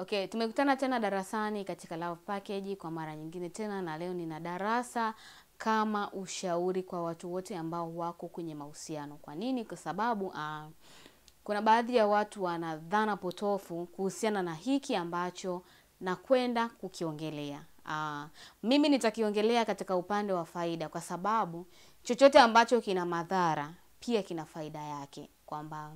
Okay, tumekutana tena darasani katika Love Package kwa mara nyingine tena, na leo nina darasa kama ushauri kwa watu wote ambao wako kwenye mahusiano. Kwa nini? Kwa sababu uh, kuna baadhi ya watu wana dhana potofu kuhusiana na hiki ambacho nakwenda kukiongelea. Uh, mimi nitakiongelea katika upande wa faida, kwa sababu chochote ambacho kina madhara pia kina faida yake, kwamba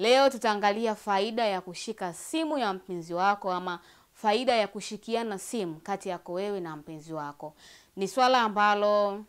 Leo tutaangalia faida ya kushika simu ya mpenzi wako ama faida ya kushikiana simu kati yako wewe na mpenzi wako. Ni swala ambalo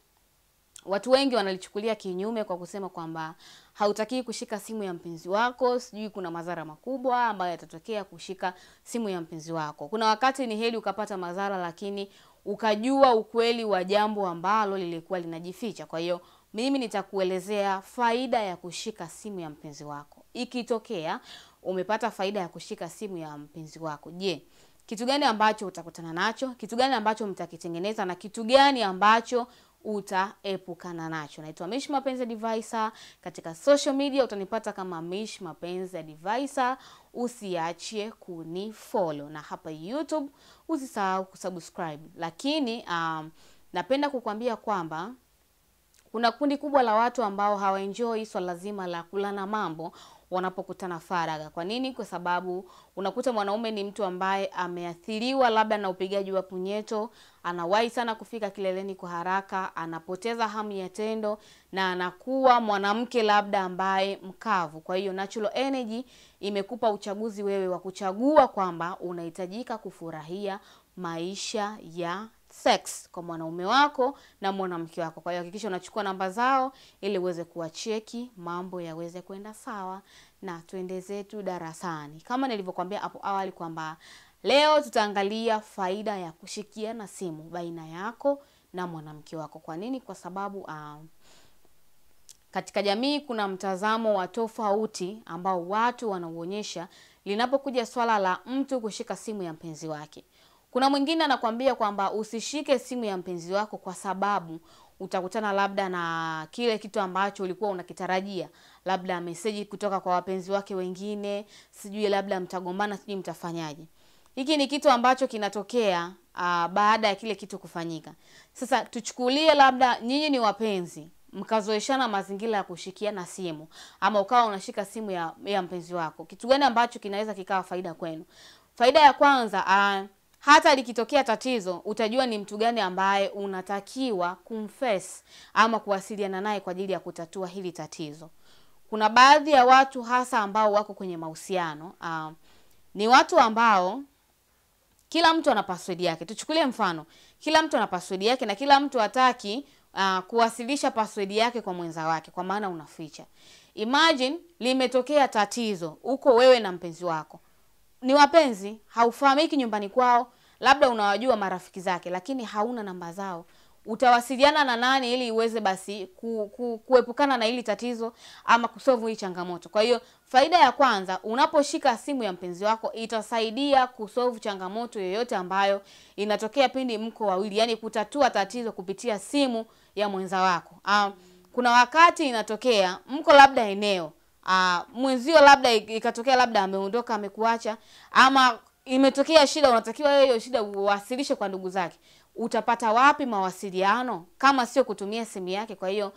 watu wengi wanalichukulia kinyume kwa kusema kwamba hautaki kushika simu ya mpenzi wako, sijui kuna madhara makubwa ambayo yatatokea kushika simu ya mpenzi wako. Kuna wakati ni heli ukapata madhara, lakini ukajua ukweli wa jambo ambalo lilikuwa linajificha. Kwa hiyo mimi nitakuelezea faida ya kushika simu ya mpenzi wako ikitokea umepata faida ya kushika simu ya mpenzi wako, je, kitu gani ambacho utakutana nacho? Kitu gani ambacho mtakitengeneza na kitu gani ambacho utaepukana nacho. Naitwa Mish Mapenzi Advisor. Katika social media utanipata kama Mish Mapenzi Advisor. Usiachie kunifollow na hapa YouTube usisahau kusubscribe. Lakini um, napenda kukwambia kwamba kuna kundi kubwa la watu ambao hawaenjoi swala zima la kulana mambo wanapokutana faragha. Kwa nini? Kwa sababu unakuta mwanaume ni mtu ambaye ameathiriwa labda na upigaji wa punyeto, anawahi sana kufika kileleni kwa haraka, anapoteza hamu ya tendo na anakuwa mwanamke labda ambaye mkavu. Kwa hiyo natural energy imekupa uchaguzi wewe wa kuchagua kwamba unahitajika kufurahia maisha ya sex kwa mwanaume wako na mwanamke wako. Kwa hiyo hakikisha unachukua namba zao ili uweze kuwacheki, mambo yaweze kwenda sawa na tuende zetu darasani. Kama nilivyokuambia hapo awali kwamba leo tutaangalia faida ya kushikiana simu baina yako na mwanamke wako. Kwa nini? Kwa sababu um, katika jamii kuna mtazamo wa tofauti ambao watu wanauonyesha linapokuja swala la mtu kushika simu ya mpenzi wake. Kuna mwingine anakuambia kwamba usishike simu ya mpenzi wako kwa sababu utakutana labda na kile kitu ambacho ulikuwa unakitarajia, labda meseji kutoka kwa wapenzi wake wengine, sijui labda mtagombana, sijui mtafanyaje. Hiki ni kitu ambacho kinatokea uh, baada ya kile kitu kufanyika. Sasa tuchukulie labda nyinyi ni wapenzi mkazoeshana mazingira ya kushikiana simu ama ukawa unashika simu ya, ya mpenzi wako, kitu gani ambacho kinaweza kikawa faida kwenu? Faida ya kwanza uh, hata likitokea tatizo utajua ni mtu gani ambaye unatakiwa kumfes ama kuwasiliana naye kwa ajili ya kutatua hili tatizo. Kuna baadhi ya watu hasa ambao wako kwenye mahusiano uh, ni watu ambao kila mtu ana password yake. Tuchukulie mfano, kila mtu ana password yake na kila mtu hataki uh, kuwasilisha password yake kwa mwenza wake, kwa maana unaficha. Imagine limetokea tatizo uko wewe na mpenzi wako ni wapenzi, haufahamiki nyumbani kwao, labda unawajua marafiki zake, lakini hauna namba zao utawasiliana na nani ili iweze basi ku, ku, kuepukana na hili tatizo ama kusovu hii changamoto. Kwa hiyo faida ya kwanza, unaposhika simu ya mpenzi wako itasaidia kusovu changamoto yoyote ambayo inatokea pindi mko wawili, yani kutatua tatizo kupitia simu ya mwenza wako. Um, kuna wakati inatokea mko labda eneo uh, mwenzio labda ikatokea labda ameondoka amekuacha, ama imetokea shida, unatakiwa hiyo shida uwasilishe kwa ndugu zake, utapata wapi mawasiliano kama sio kutumia simu yake? Kwa hiyo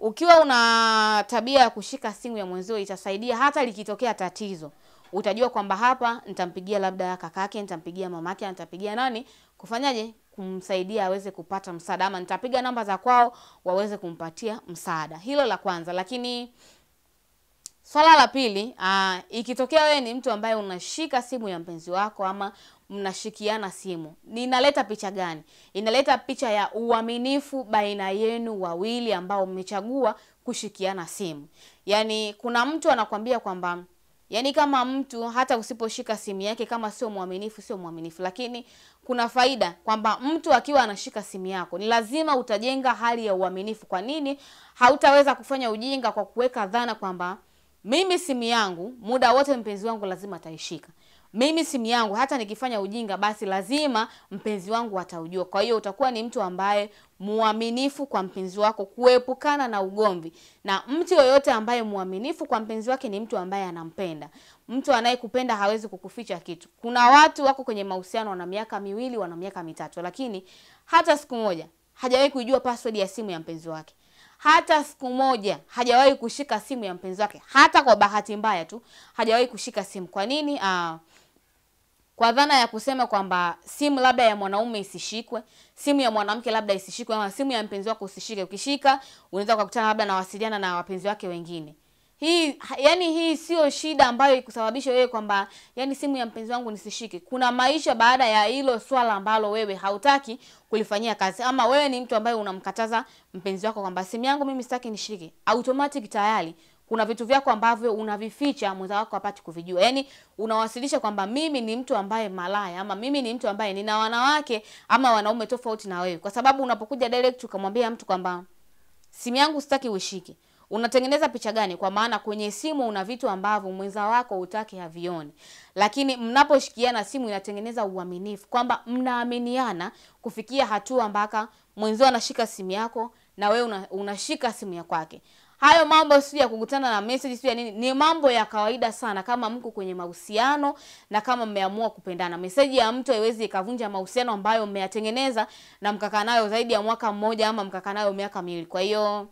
ukiwa una tabia ya kushika simu ya mwenzio, itasaidia hata likitokea tatizo utajua kwamba hapa nitampigia labda kakake, nitampigia mamake, nitampigia nani, kufanyaje kumsaidia aweze kupata msaada, ama nitapiga namba za kwao waweze kumpatia msaada. Hilo la kwanza, lakini Swala la pili, uh, ikitokea wewe ni mtu ambaye unashika simu ya mpenzi wako ama mnashikiana simu, inaleta picha gani? Inaleta picha ya uaminifu baina yenu wawili ambao mmechagua kushikiana simu. Yaani kuna mtu anakwambia kwamba yaani kama mtu hata usiposhika simu yake kama sio mwaminifu sio mwaminifu, lakini kuna faida kwamba mtu akiwa anashika simu yako ni lazima utajenga hali ya uaminifu. Kwa nini? Hautaweza kufanya ujinga kwa kuweka dhana kwamba mimi simu yangu muda wote mpenzi wangu lazima ataishika. Mimi simu yangu hata nikifanya ujinga, basi lazima mpenzi wangu ataujua. Kwa hiyo utakuwa ni mtu ambaye muaminifu kwa mpenzi wako, kuepukana na ugomvi. Na mtu yoyote ambaye muaminifu kwa mpenzi wake ni mtu ambaye anampenda. Mtu anayekupenda hawezi kukuficha kitu. Kuna watu wako kwenye mahusiano, wana miaka miwili, wana miaka mitatu, lakini hata siku moja hajawahi kuijua password ya simu ya mpenzi wake hata siku moja hajawahi kushika simu ya mpenzi wake, hata kwa bahati mbaya tu hajawahi kushika simu. Kwa nini? Uh, kwa dhana ya kusema kwamba simu labda ya mwanaume isishikwe, simu ya mwanamke labda isishikwe, ama simu ya mpenzi wako usishike. Ukishika unaweza kukutana labda na wasiliana na wapenzi wake wengine hii yani hii sio shida ambayo ikusababisha wewe kwamba yani simu ya mpenzi wangu nisishike kuna maisha baada ya hilo swala ambalo wewe hautaki kulifanyia kazi ama wewe ni mtu ambaye unamkataza mpenzi wako kwamba simu yangu mimi sitaki nishike automatic tayari kuna vitu vyako ambavyo unavificha mwenza wako apati kuvijua yaani unawasilisha kwamba mimi ni mtu ambaye malaya ama mimi ni mtu ambaye nina wanawake ama wanaume tofauti na wewe kwa sababu unapokuja direct ukamwambia mtu kwamba simu yangu sitaki uishike unatengeneza picha gani? Kwa maana kwenye simu una vitu ambavyo mwenza wako utaki havioni, lakini mnaposhikiana simu inatengeneza uaminifu kwamba mnaaminiana kufikia hatua mpaka mwenzio anashika simu yako na wewe una, unashika simu ya kwake. Hayo mambo sio ya kukutana na message, sio ya nini, ni mambo ya kawaida sana kama mko kwenye mahusiano na kama mmeamua kupendana. Message ya mtu haiwezi ikavunja mahusiano ambayo mmeyatengeneza na mkakaa nayo zaidi ya mwaka mmoja ama mkakaa nayo miaka miwili. Kwa hiyo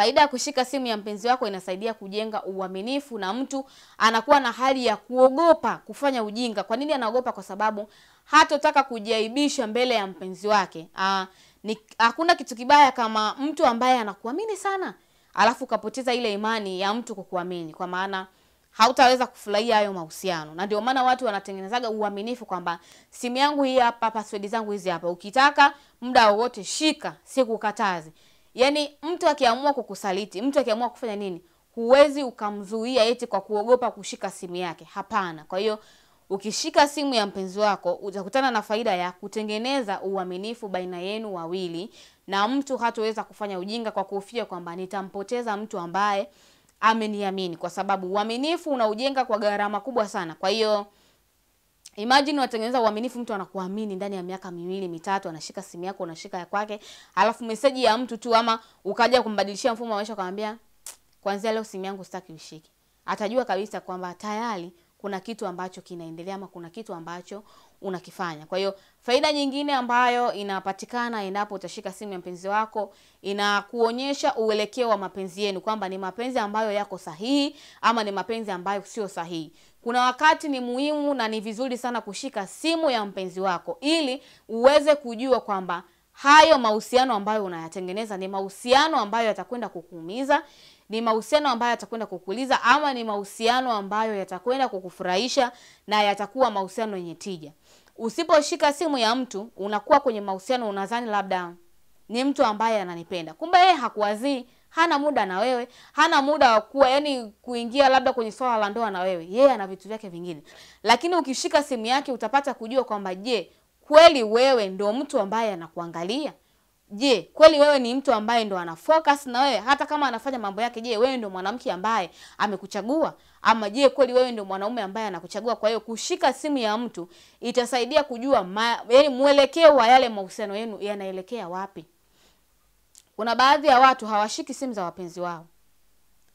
Faida ya kushika simu ya mpenzi wako inasaidia kujenga uaminifu na mtu anakuwa na hali ya kuogopa kufanya ujinga. Kwa nini anaogopa? Kwa sababu hatotaka kujiaibisha mbele ya mpenzi wake. Aa, ah, ni, hakuna kitu kibaya kama mtu ambaye anakuamini sana alafu ukapoteza ile imani ya mtu kukuamini, kwa maana hautaweza kufurahia hayo mahusiano. Na ndio maana watu wanatengenezaga uaminifu kwamba simu yangu hii hapa, password zangu hizi hapa, ukitaka muda wowote shika, sikukatazi. Yaani mtu akiamua kukusaliti, mtu akiamua kufanya nini, huwezi ukamzuia eti kwa kuogopa kushika simu yake. Hapana. Kwa hiyo ukishika simu ya mpenzi wako utakutana na faida ya kutengeneza uaminifu baina yenu wawili, na mtu hatoweza kufanya ujinga kwa kuhofia kwamba nitampoteza mtu ambaye ameniamini, kwa sababu uaminifu unaujenga kwa gharama kubwa sana. Kwa hiyo Imagine watengeneza uaminifu, mtu anakuamini ndani ya miaka miwili mitatu, anashika simu yako, unashika ya kwake, alafu meseji ya mtu tu, ama ukaja kumbadilishia mfumo wa maisha, ukamwambia kwanzia leo simu yangu sitaki ushike, atajua kabisa kwamba tayari kuna kitu ambacho kinaendelea ama kuna kitu ambacho unakifanya. Kwa hiyo faida nyingine ambayo inapatikana endapo utashika simu ya mpenzi wako, inakuonyesha uelekeo wa mapenzi yenu, kwamba ni mapenzi ambayo yako sahihi ama ni mapenzi ambayo sio sahihi kuna wakati ni muhimu na ni vizuri sana kushika simu ya mpenzi wako ili uweze kujua kwamba hayo mahusiano ambayo unayatengeneza ni mahusiano ambayo yatakwenda kukuumiza, ni mahusiano ambayo yatakwenda kukuliza, ama ni mahusiano ambayo yatakwenda kukufurahisha na yatakuwa mahusiano yenye tija. Usiposhika simu ya mtu, unakuwa kwenye mahusiano, unadhani labda ni mtu ambaye ananipenda, kumbe yeye hakuwazii hana muda na wewe, hana muda wa kuwa yani kuingia labda kwenye swala la ndoa na wewe, yeye ana vitu vyake vingine. Lakini ukishika simu yake utapata kujua kwamba je, kweli wewe ndio mtu ambaye anakuangalia? Je, kweli wewe ni mtu ambaye ndo ana focus na wewe hata kama anafanya mambo yake? Je, wewe ndo mwanamke ambaye amekuchagua ama je, kweli wewe ndo mwanaume ambaye anakuchagua? Kwa hiyo kushika simu ya mtu itasaidia kujua ma, yani mwelekeo wa yale mahusiano yenu yanaelekea wapi kuna baadhi ya watu hawashiki simu za wapenzi wao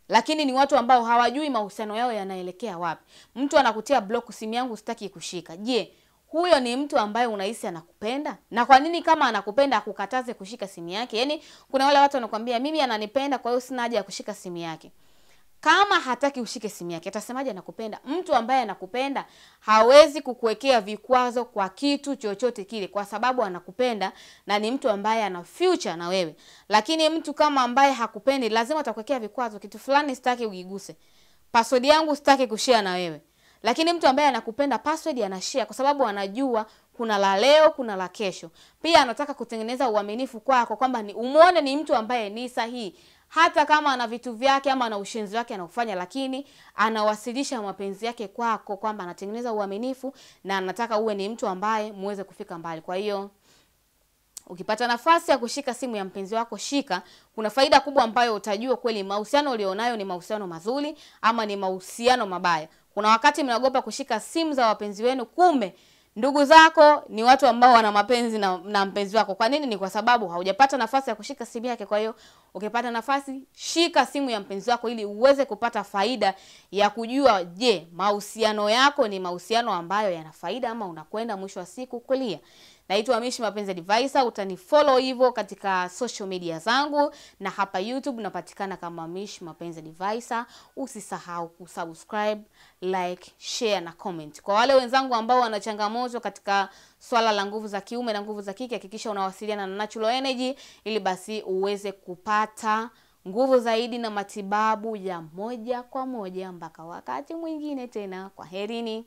lakini ni watu ambao hawajui mahusiano yao yanaelekea wapi mtu anakutia block simu yangu sitaki kushika je huyo ni mtu ambaye unahisi anakupenda na kwa nini kama anakupenda akukataze kushika simu yake yaani kuna wale watu wanakuambia mimi ananipenda kwa hiyo sina haja ya kushika simu yake kama hataki ushike simu yake, atasemaje anakupenda? Mtu ambaye anakupenda hawezi kukuwekea vikwazo kwa kitu chochote kile, kwa sababu anakupenda na ni mtu ambaye ana future na wewe. Lakini mtu kama ambaye hakupendi, lazima atakuwekea vikwazo. Kitu fulani sitaki ugiguse, password yangu sitaki kushare na wewe. Lakini mtu ambaye anakupenda, password anashare kwa sababu anajua kuna la leo, kuna la kesho. Pia anataka kutengeneza uaminifu kwako, kwamba ni umwone ni mtu ambaye ni sahihi hata kama ana vitu vyake ama ana ushenzi wake anaufanya, lakini anawasilisha mapenzi yake kwako kwamba anatengeneza uaminifu na anataka uwe ni mtu ambaye muweze kufika mbali. Kwa hiyo ukipata nafasi ya kushika simu ya mpenzi wako shika. Kuna faida kubwa ambayo utajua kweli mahusiano ulionayo ni mahusiano mazuri ama ni mahusiano mabaya. Kuna wakati mnaogopa kushika simu za wapenzi wenu, kumbe ndugu zako ni watu ambao wana mapenzi na, na mpenzi wako. Kwa nini? Ni kwa sababu haujapata nafasi ya kushika simu yake. Kwa hiyo ukipata nafasi, shika simu ya mpenzi wako ili uweze kupata faida ya kujua, je, mahusiano yako ni mahusiano ambayo yana faida ama unakwenda mwisho wa siku kulia. Naitwa Mishi Mapenzi Advisor, utanifollow hivyo katika social media zangu na hapa YouTube napatikana kama Mishi Mapenzi Advisor. Usisahau kusubscribe, like, share na comment. Kwa wale wenzangu ambao wana changamoto katika swala la nguvu za kiume na nguvu za kike, hakikisha unawasiliana na Natural Energy ili basi uweze kupata nguvu zaidi na matibabu ya moja kwa moja. Mpaka wakati mwingine tena, kwa herini